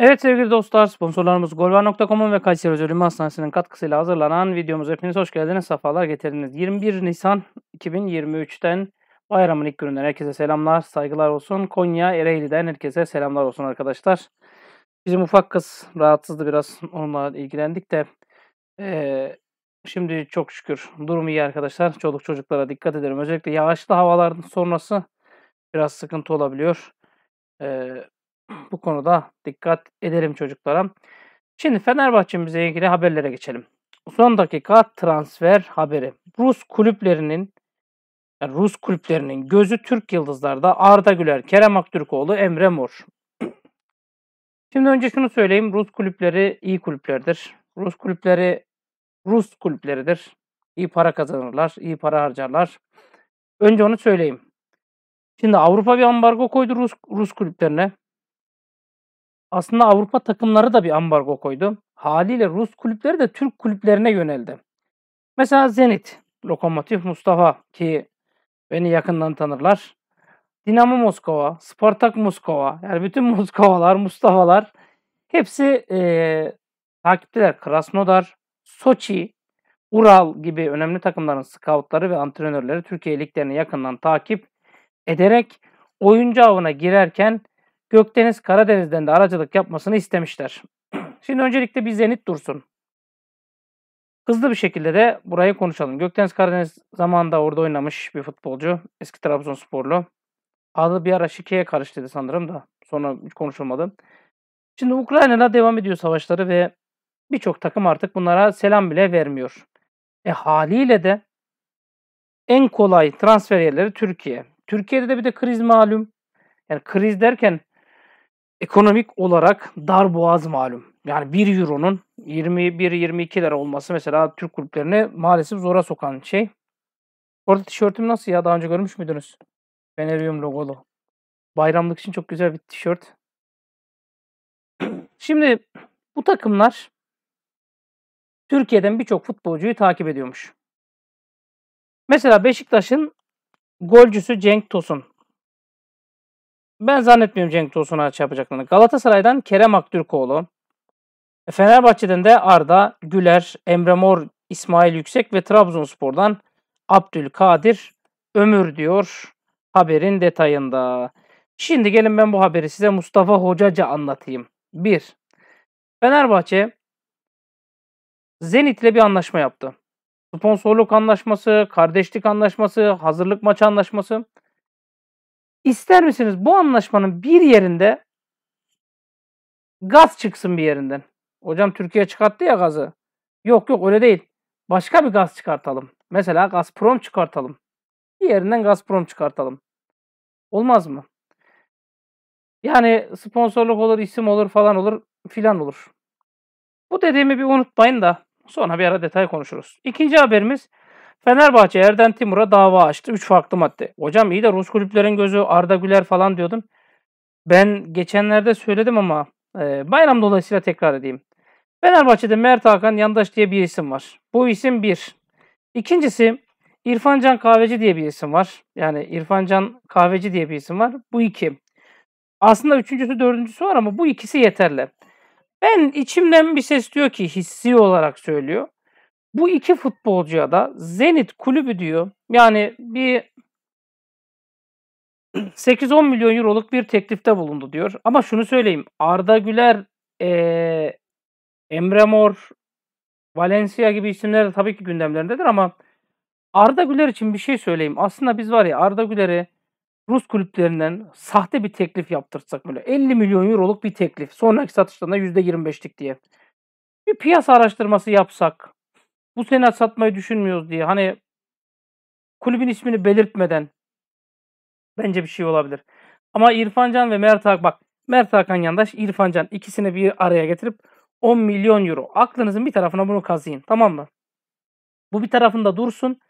Evet sevgili dostlar sponsorlarımız golvar.com'un ve Kayseri Özölümü Hastanesi'nin katkısıyla hazırlanan videomuz hepiniz hoş geldiniz. Safalar getirdiniz. 21 Nisan 2023'ten bayramın ilk gününden herkese selamlar, saygılar olsun. Konya Ereğli'den herkese selamlar olsun arkadaşlar. Bizim ufak kız rahatsızdı biraz onunla ilgilendik de ee, şimdi çok şükür durumu iyi arkadaşlar. Çoluk çocuklara dikkat edelim. Özellikle yağışlı havaların sonrası biraz sıkıntı olabiliyor. Ee, bu konuda dikkat edelim çocuklara. Şimdi Fenerbahçe'mize ilgili haberlere geçelim. Son dakika transfer haberi. Rus kulüplerinin yani Rus kulüplerinin gözü Türk yıldızlarda Arda Güler, Kerem Aktürkoğlu, Emre Mor. Şimdi önce şunu söyleyeyim. Rus kulüpleri iyi kulüplerdir. Rus kulüpleri Rus kulüpleridir. İyi para kazanırlar, iyi para harcarlar. Önce onu söyleyeyim. Şimdi Avrupa bir ambargo koydu Rus, Rus kulüplerine. Aslında Avrupa takımları da bir ambargo koydu. Haliyle Rus kulüpleri de Türk kulüplerine yöneldi. Mesela Zenit, Lokomotiv Mustafa ki beni yakından tanırlar. Dinamo Moskova, Spartak Moskova yani bütün Moskovalar, Mustafa'lar hepsi e, takipteler. Krasnodar, Soçi, Ural gibi önemli takımların scoutları ve antrenörleri Türkiye liglerini yakından takip ederek oyuncu avına girerken Gökdeniz Karadeniz'den de aracılık yapmasını istemişler. Şimdi öncelikle bir zenit dursun. Hızlı bir şekilde de burayı konuşalım. Gökdeniz Karadeniz zamanında orada oynamış bir futbolcu. Eski Trabzonsporlu. Adı bir ara Şike'ye karıştıydı sanırım da. Sonra hiç konuşulmadı. Şimdi Ukrayna'da devam ediyor savaşları ve birçok takım artık bunlara selam bile vermiyor. E haliyle de en kolay transfer yerleri Türkiye. Türkiye'de de bir de kriz malum. Yani kriz derken ekonomik olarak dar boğaz malum. Yani 1 euronun 21-22 lira olması mesela Türk kulüplerini maalesef zora sokan şey. Orada tişörtüm nasıl ya? Daha önce görmüş müydünüz? Benerium logolu. Bayramlık için çok güzel bir tişört. Şimdi bu takımlar Türkiye'den birçok futbolcuyu takip ediyormuş. Mesela Beşiktaş'ın golcüsü Cenk Tosun ben zannetmiyorum Cenk Tosun'a açı yapacaklarını. Galatasaray'dan Kerem Aktürkoğlu. E, Fenerbahçe'den de Arda, Güler, Emre Mor, İsmail Yüksek ve Trabzonspor'dan Abdülkadir Ömür diyor haberin detayında. Şimdi gelin ben bu haberi size Mustafa Hocaca anlatayım. 1. Fenerbahçe Zenit ile bir anlaşma yaptı. Sponsorluk anlaşması, kardeşlik anlaşması, hazırlık maçı anlaşması. İster misiniz bu anlaşmanın bir yerinde gaz çıksın bir yerinden? Hocam Türkiye çıkarttı ya gazı. Yok yok öyle değil. Başka bir gaz çıkartalım. Mesela Gazprom çıkartalım. Bir yerinden Gazprom çıkartalım. Olmaz mı? Yani sponsorluk olur, isim olur falan olur filan olur. Bu dediğimi bir unutmayın da sonra bir ara detay konuşuruz. İkinci haberimiz Fenerbahçe Erden Timur'a dava açtı. 3 farklı madde. Hocam iyi de Rus kulüplerin gözü Arda Güler falan diyordum. Ben geçenlerde söyledim ama e, bayram dolayısıyla tekrar edeyim. Fenerbahçe'de Mert Hakan Yandaş diye bir isim var. Bu isim bir. İkincisi İrfan Can Kahveci diye bir isim var. Yani İrfan Can Kahveci diye bir isim var. Bu iki. Aslında üçüncüsü dördüncüsü var ama bu ikisi yeterli. Ben içimden bir ses diyor ki hissi olarak söylüyor. Bu iki futbolcuya da Zenit kulübü diyor. Yani bir 8-10 milyon euroluk bir teklifte bulundu diyor. Ama şunu söyleyeyim. Arda Güler, ee, Emre Mor, Valencia gibi isimler de tabii ki gündemlerindedir ama Arda Güler için bir şey söyleyeyim. Aslında biz var ya Arda Güler'e Rus kulüplerinden sahte bir teklif yaptırsak böyle 50 milyon euroluk bir teklif. Sonraki satışlarında %25'lik diye. Bir piyasa araştırması yapsak bu sene satmayı düşünmüyoruz diye hani kulübün ismini belirtmeden bence bir şey olabilir. Ama İrfan Can ve Mert Hakan bak Mert Hakan yandaş İrfan Can ikisini bir araya getirip 10 milyon euro. Aklınızın bir tarafına bunu kazıyın tamam mı? Bu bir tarafında dursun.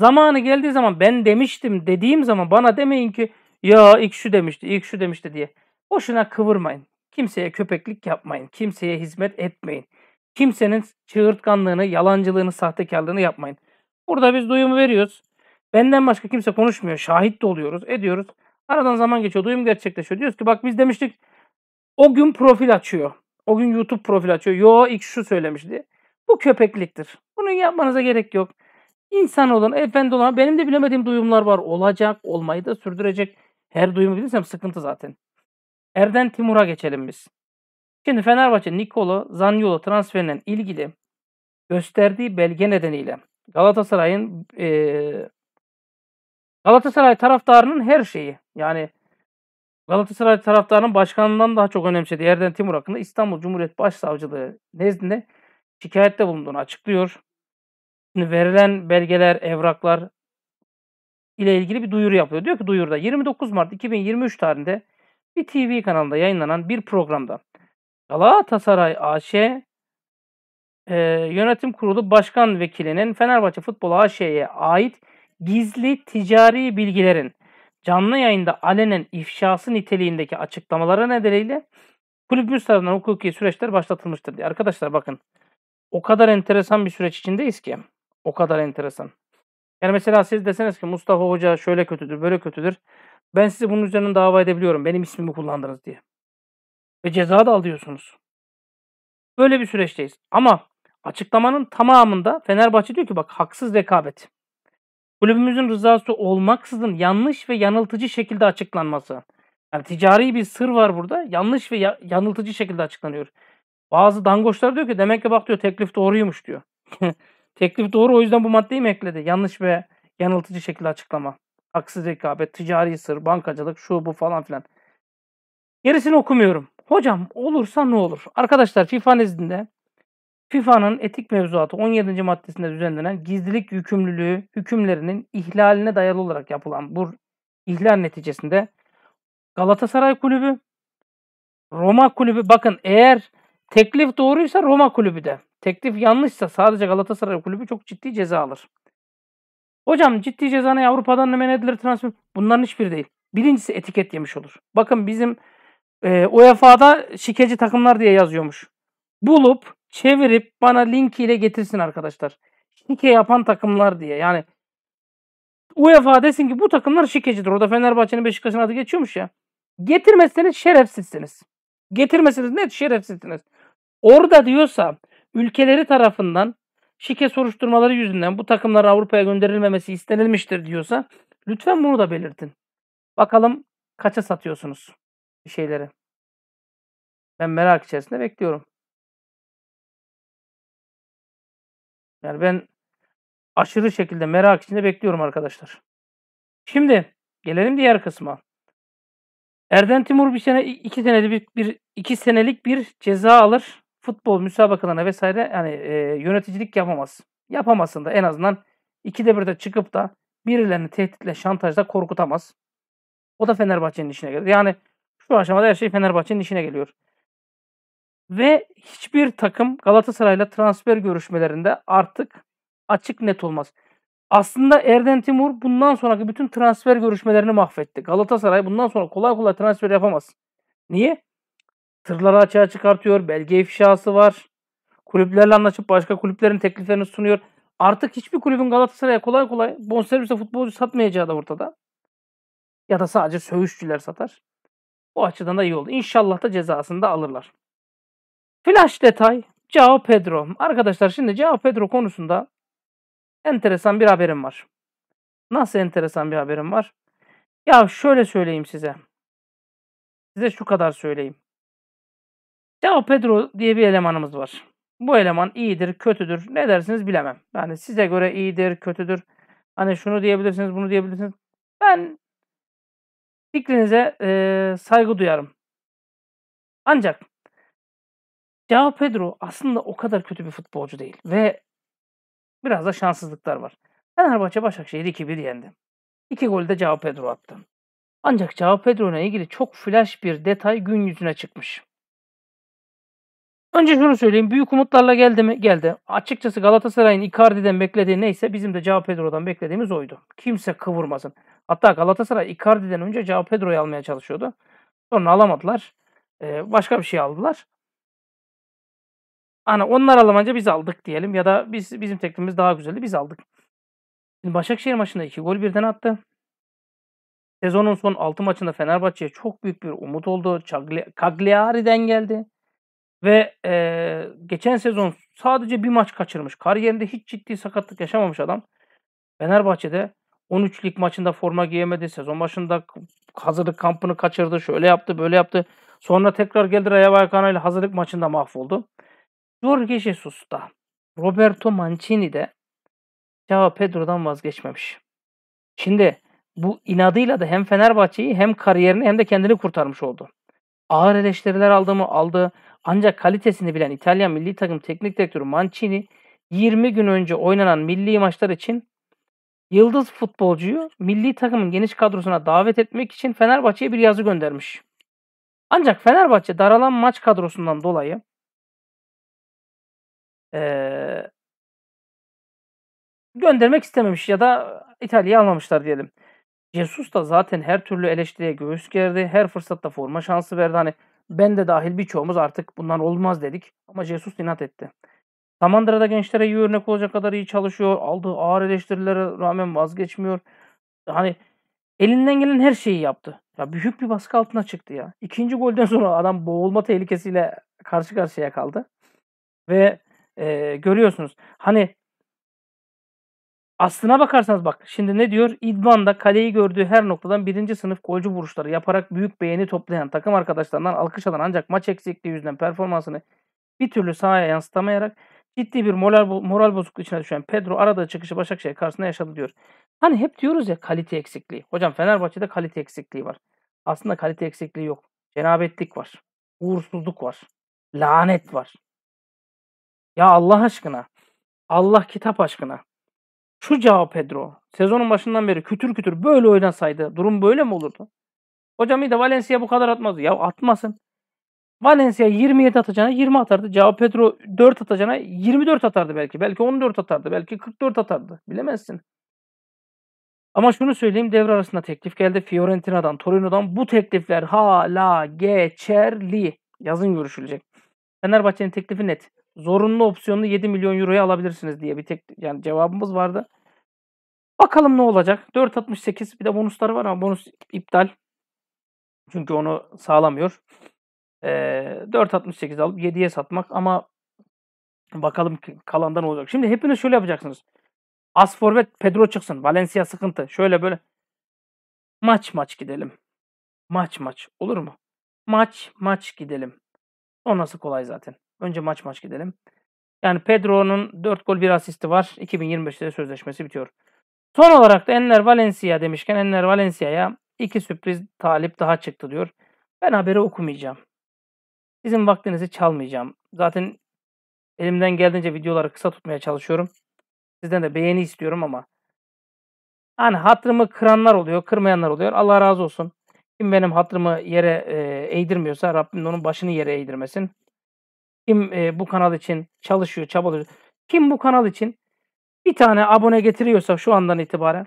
Zamanı geldiği zaman ben demiştim dediğim zaman bana demeyin ki ya ilk şu demişti ilk şu demişti diye. Boşuna kıvırmayın. Kimseye köpeklik yapmayın. Kimseye hizmet etmeyin. Kimsenin çığırtkanlığını, yalancılığını, sahtekarlığını yapmayın. Burada biz duyumu veriyoruz. Benden başka kimse konuşmuyor. Şahit de oluyoruz, ediyoruz. Aradan zaman geçiyor. Duyum gerçekleşiyor. Diyoruz ki bak biz demiştik o gün profil açıyor. O gün YouTube profil açıyor. Yo ilk şu söylemişti. Bu köpekliktir. Bunu yapmanıza gerek yok. İnsan olan, efendi olan, benim de bilemediğim duyumlar var. Olacak, olmayı da sürdürecek. Her duyumu bilirsem sıkıntı zaten. Erden Timur'a geçelim biz. Şimdi Fenerbahçe Nikola Zaniolo transferinden ilgili gösterdiği belge nedeniyle Galatasaray'ın e, Galatasaray taraftarının her şeyi yani Galatasaray taraftarının başkanından daha çok önemsediği yerden Timur hakkında İstanbul Cumhuriyet Başsavcılığı nezdinde şikayette bulunduğunu açıklıyor. Şimdi verilen belgeler, evraklar ile ilgili bir duyuru yapıyor. Diyor ki duyuruda 29 Mart 2023 tarihinde bir TV kanalında yayınlanan bir programda Galatasaray AŞ e, Yönetim Kurulu Başkan Vekilinin Fenerbahçe Futbol AŞ'ye ait gizli ticari bilgilerin canlı yayında alenen ifşası niteliğindeki açıklamalara nedeniyle kulübümüz tarafından hukuki süreçler başlatılmıştır diye. Arkadaşlar bakın o kadar enteresan bir süreç içindeyiz ki. O kadar enteresan. Yani mesela siz deseniz ki Mustafa Hoca şöyle kötüdür, böyle kötüdür. Ben sizi bunun üzerine dava edebiliyorum. Benim ismimi kullandınız diye ve ceza da alıyorsunuz. Böyle bir süreçteyiz. Ama açıklamanın tamamında Fenerbahçe diyor ki bak haksız rekabet. Kulübümüzün rızası olmaksızın yanlış ve yanıltıcı şekilde açıklanması. Yani ticari bir sır var burada. Yanlış ve ya- yanıltıcı şekilde açıklanıyor. Bazı dangoçlar diyor ki demek ki bak diyor teklif doğruymuş diyor. teklif doğru o yüzden bu maddeyi mi ekledi? Yanlış ve yanıltıcı şekilde açıklama. Haksız rekabet, ticari sır, bankacılık, şu bu falan filan. Gerisini okumuyorum. Hocam olursa ne olur? Arkadaşlar FIFA nezdinde FIFA'nın etik mevzuatı 17. maddesinde düzenlenen gizlilik yükümlülüğü hükümlerinin ihlaline dayalı olarak yapılan bu ihlal neticesinde Galatasaray Kulübü, Roma Kulübü bakın eğer teklif doğruysa Roma Kulübü de, teklif yanlışsa sadece Galatasaray Kulübü çok ciddi ceza alır. Hocam ciddi cezanı Avrupa'dan ne edilir transfer? Bunların hiçbiri değil. Birincisi etiket yemiş olur. Bakın bizim ee, e, UEFA'da şikeci takımlar diye yazıyormuş. Bulup çevirip bana linkiyle getirsin arkadaşlar. Şike yapan takımlar diye. Yani UEFA desin ki bu takımlar şikecidir. Orada Fenerbahçe'nin Beşiktaş'ın adı geçiyormuş ya. Getirmezseniz şerefsizsiniz. Getirmesiniz net şerefsizsiniz. Orada diyorsa ülkeleri tarafından şike soruşturmaları yüzünden bu takımlar Avrupa'ya gönderilmemesi istenilmiştir diyorsa lütfen bunu da belirtin. Bakalım kaça satıyorsunuz? bir şeyleri. Ben merak içerisinde bekliyorum. Yani ben aşırı şekilde merak içinde bekliyorum arkadaşlar. Şimdi gelelim diğer kısma. Erden Timur bir sene iki senelik bir, bir iki senelik bir ceza alır. Futbol müsabakalarına vesaire yani e, yöneticilik yapamaz. Yapamasın da en azından iki de birde çıkıp da birilerini tehditle şantajla korkutamaz. O da Fenerbahçe'nin işine gelir. Yani şu aşamada her şey Fenerbahçe'nin işine geliyor. Ve hiçbir takım Galatasaray'la transfer görüşmelerinde artık açık net olmaz. Aslında Erden Timur bundan sonraki bütün transfer görüşmelerini mahvetti. Galatasaray bundan sonra kolay kolay transfer yapamaz. Niye? Tırları açığa çıkartıyor, belge ifşası var. Kulüplerle anlaşıp başka kulüplerin tekliflerini sunuyor. Artık hiçbir kulübün Galatasaray'a kolay kolay bonservisle futbolcu satmayacağı da ortada. Ya da sadece sövüşçüler satar. O açıdan da iyi oldu. İnşallah da cezasını da alırlar. Flash detay Cao Pedro. Arkadaşlar şimdi Cao Pedro konusunda enteresan bir haberim var. Nasıl enteresan bir haberim var? Ya şöyle söyleyeyim size. Size şu kadar söyleyeyim. Cao Pedro diye bir elemanımız var. Bu eleman iyidir, kötüdür. Ne dersiniz bilemem. Yani size göre iyidir, kötüdür. Hani şunu diyebilirsiniz, bunu diyebilirsiniz. Ben Fikrinize e, saygı duyarım. Ancak Cao Pedro aslında o kadar kötü bir futbolcu değil ve biraz da şanssızlıklar var. Fenerbahçe Başakşehir'i 2-1 yendi. İki golü de Cao Pedro attı. Ancak Cao Pedro ile ilgili çok flash bir detay gün yüzüne çıkmış. Önce şunu söyleyeyim. Büyük umutlarla geldi mi? Geldi. Açıkçası Galatasaray'ın Icardi'den beklediği neyse bizim de Cao Pedro'dan beklediğimiz oydu. Kimse kıvırmasın. Hatta Galatasaray Icardi'den önce Cao Pedro'yu almaya çalışıyordu. Sonra alamadılar. Ee, başka bir şey aldılar. Ana hani onlar alamayınca biz aldık diyelim ya da biz bizim teklifimiz daha güzeldi biz aldık. Şimdi Başakşehir maçında 2 gol birden attı. Sezonun son 6 maçında Fenerbahçe'ye çok büyük bir umut oldu. Çagli, Cagliari'den geldi. Ve e, geçen sezon sadece bir maç kaçırmış. Kariyerinde hiç ciddi sakatlık yaşamamış adam. Fenerbahçe'de 13 lig maçında forma giyemedi. Sezon başında hazırlık kampını kaçırdı. Şöyle yaptı, böyle yaptı. Sonra tekrar geldi Rayo Vallecano ile hazırlık maçında mahvoldu. Jorge Jesus da Roberto Mancini de Chao Pedro'dan vazgeçmemiş. Şimdi bu inadıyla da hem Fenerbahçe'yi hem kariyerini hem de kendini kurtarmış oldu. Ağır eleştiriler aldı mı aldı. Ancak kalitesini bilen İtalyan milli takım teknik direktörü Mancini 20 gün önce oynanan milli maçlar için yıldız futbolcuyu milli takımın geniş kadrosuna davet etmek için Fenerbahçe'ye bir yazı göndermiş. Ancak Fenerbahçe daralan maç kadrosundan dolayı ee, göndermek istememiş ya da İtalya'ya almamışlar diyelim. Jesus da zaten her türlü eleştiriye göğüs gerdi. Her fırsatta forma şansı verdi. Hani ben de dahil birçoğumuz artık bundan olmaz dedik. Ama Jesus inat etti. Samandıra'da gençlere iyi örnek olacak kadar iyi çalışıyor. Aldığı ağır eleştirilere rağmen vazgeçmiyor. Hani elinden gelen her şeyi yaptı. Ya büyük bir baskı altına çıktı ya. İkinci golden sonra adam boğulma tehlikesiyle karşı karşıya kaldı. Ve e, görüyorsunuz. Hani aslına bakarsanız bak şimdi ne diyor? İdman'da kaleyi gördüğü her noktadan birinci sınıf golcü vuruşları yaparak büyük beğeni toplayan takım arkadaşlarından alkış alan ancak maç eksikliği yüzünden performansını bir türlü sahaya yansıtamayarak Ciddi bir moral, moral bozukluğu içine düşen Pedro arada çıkışı Başakşehir karşısında yaşadı diyor. Hani hep diyoruz ya kalite eksikliği. Hocam Fenerbahçe'de kalite eksikliği var. Aslında kalite eksikliği yok. Cenabetlik var. Uğursuzluk var. Lanet var. Ya Allah aşkına. Allah kitap aşkına. Şu cevap Pedro. Sezonun başından beri kütür kütür böyle oynasaydı durum böyle mi olurdu? Hocam iyi de Valencia bu kadar atmazdı. Ya atmasın. Valencia 27 atacağına 20 atardı. Cao Pedro 4 atacağına 24 atardı belki. Belki 14 atardı. Belki 44 atardı. Bilemezsin. Ama şunu söyleyeyim devre arasında teklif geldi Fiorentina'dan, Torino'dan. Bu teklifler hala geçerli. Yazın görüşülecek. Fenerbahçe'nin teklifi net. Zorunlu opsiyonlu 7 milyon euroya alabilirsiniz diye bir tek yani cevabımız vardı. Bakalım ne olacak. 4.68 bir de bonusları var ama bonus iptal. Çünkü onu sağlamıyor. E, 4.68 alıp 7'ye satmak ama bakalım kalandan olacak. Şimdi hepiniz şöyle yapacaksınız. As forvet Pedro çıksın. Valencia sıkıntı. Şöyle böyle. Maç maç gidelim. Maç maç. Olur mu? Maç maç gidelim. O nasıl kolay zaten. Önce maç maç gidelim. Yani Pedro'nun 4 gol 1 asisti var. 2025'te sözleşmesi bitiyor. Son olarak da Enner Valencia demişken Enner Valencia'ya iki sürpriz talip daha çıktı diyor. Ben haberi okumayacağım. Sizin vaktinizi çalmayacağım. Zaten elimden geldiğince videoları kısa tutmaya çalışıyorum. Sizden de beğeni istiyorum ama hani hatırımı kıranlar oluyor, kırmayanlar oluyor. Allah razı olsun. Kim benim hatırımı yere e, eğdirmiyorsa Rabbim onun başını yere eğdirmesin. Kim e, bu kanal için çalışıyor, çabalıyor. Kim bu kanal için bir tane abone getiriyorsa şu andan itibaren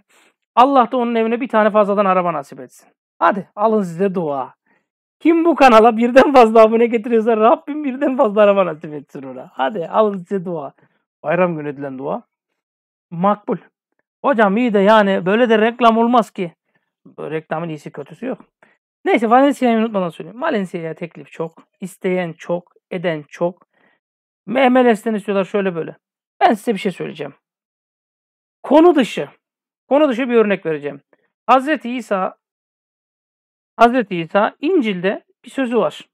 Allah da onun evine bir tane fazladan araba nasip etsin. Hadi alın size dua. Kim bu kanala birden fazla abone getiriyorsa Rabbim birden fazla araba nasip etsin ona. Hadi alın size dua. Bayram günü edilen dua. Makbul. Hocam iyi de yani böyle de reklam olmaz ki. reklamın iyisi kötüsü yok. Neyse Valencia'yı unutmadan söyleyeyim. Valencia'ya teklif çok. isteyen çok. Eden çok. MLS'den istiyorlar şöyle böyle. Ben size bir şey söyleyeceğim. Konu dışı. Konu dışı bir örnek vereceğim. Hazreti İsa Hz. İsa İncil'de bir sözü var.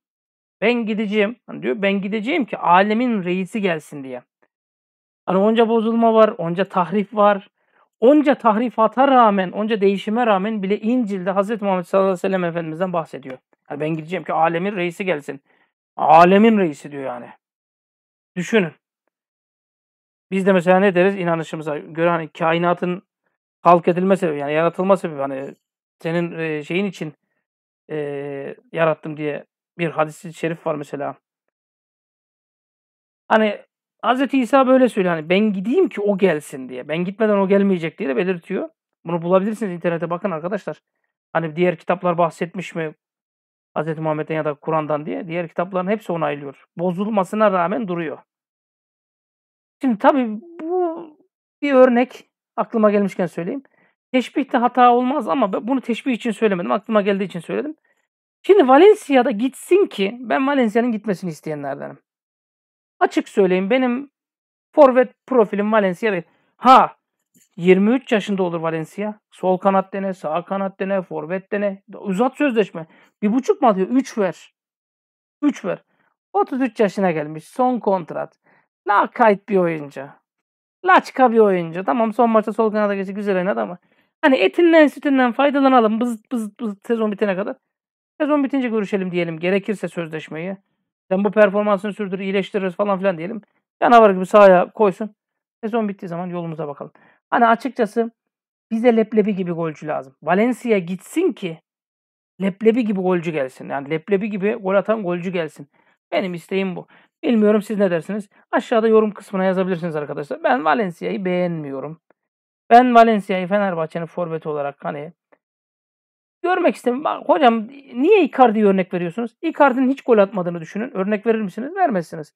Ben gideceğim. Hani diyor ben gideceğim ki alemin reisi gelsin diye. Hani onca bozulma var, onca tahrif var. Onca tahrifata rağmen, onca değişime rağmen bile İncil'de Hz. Muhammed sallallahu aleyhi ve sellem Efendimiz'den bahsediyor. Yani ben gideceğim ki alemin reisi gelsin. Alemin reisi diyor yani. Düşünün. Biz de mesela ne deriz inanışımıza göre hani kainatın halk edilme sebebi yani yaratılma sebebi hani senin e, şeyin için e, yarattım diye bir hadis-i şerif var mesela. Hani Hz. İsa böyle söylüyor. Hani ben gideyim ki o gelsin diye. Ben gitmeden o gelmeyecek diye de belirtiyor. Bunu bulabilirsiniz internete bakın arkadaşlar. Hani diğer kitaplar bahsetmiş mi Hz. Muhammed'den ya da Kur'an'dan diye. Diğer kitapların hepsi onaylıyor. Bozulmasına rağmen duruyor. Şimdi tabii bu bir örnek aklıma gelmişken söyleyeyim. Teşbihte hata olmaz ama bunu teşbih için söylemedim. Aklıma geldiği için söyledim. Şimdi Valencia'da gitsin ki ben Valencia'nın gitmesini isteyenlerdenim. Açık söyleyeyim benim forvet profilim Valencia Ha 23 yaşında olur Valencia. Sol kanat dene, sağ kanat dene, forvet dene. Uzat sözleşme. Bir buçuk mu atıyor? 3 ver. 3 ver. 33 yaşına gelmiş. Son kontrat. Lakayt bir oyuncu. Laçka bir oyuncu. Tamam son maçta sol kanada geçti. Güzel oynadı ama. Hani etinden sütünden faydalanalım bız bız bız sezon bitene kadar. Sezon bitince görüşelim diyelim gerekirse sözleşmeyi. Sen bu performansını sürdür iyileştiririz falan filan diyelim. Canavar gibi sahaya koysun. Sezon bittiği zaman yolumuza bakalım. Hani açıkçası bize leblebi gibi golcü lazım. Valencia gitsin ki leblebi gibi golcü gelsin. Yani leblebi gibi gol atan golcü gelsin. Benim isteğim bu. Bilmiyorum siz ne dersiniz? Aşağıda yorum kısmına yazabilirsiniz arkadaşlar. Ben Valencia'yı beğenmiyorum. Ben Valencia'yı Fenerbahçe'nin forveti olarak hani görmek istemiyorum. Hocam niye Icardi'ye örnek veriyorsunuz? Icardi'nin hiç gol atmadığını düşünün. Örnek verir misiniz? Vermezsiniz.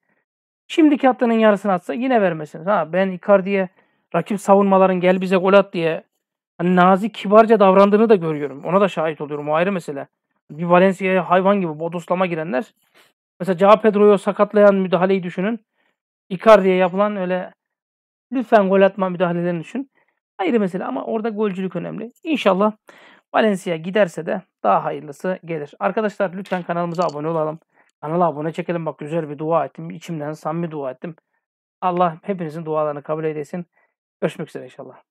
Şimdiki attığının yarısını atsa yine vermezsiniz. Ha ben Icardi'ye rakip savunmaların gel bize gol at diye hani nazi kibarca davrandığını da görüyorum. Ona da şahit oluyorum. O ayrı mesele. Bir Valencia'ya hayvan gibi bodoslama girenler. Mesela Cao Pedro'yu sakatlayan müdahaleyi düşünün. Icardi'ye yapılan öyle lütfen gol atma müdahalelerini düşün. Ayrı mesele ama orada golcülük önemli. İnşallah Valencia giderse de daha hayırlısı gelir. Arkadaşlar lütfen kanalımıza abone olalım. Kanala abone çekelim. Bak güzel bir dua ettim. İçimden samimi dua ettim. Allah hepinizin dualarını kabul eylesin. Görüşmek üzere inşallah.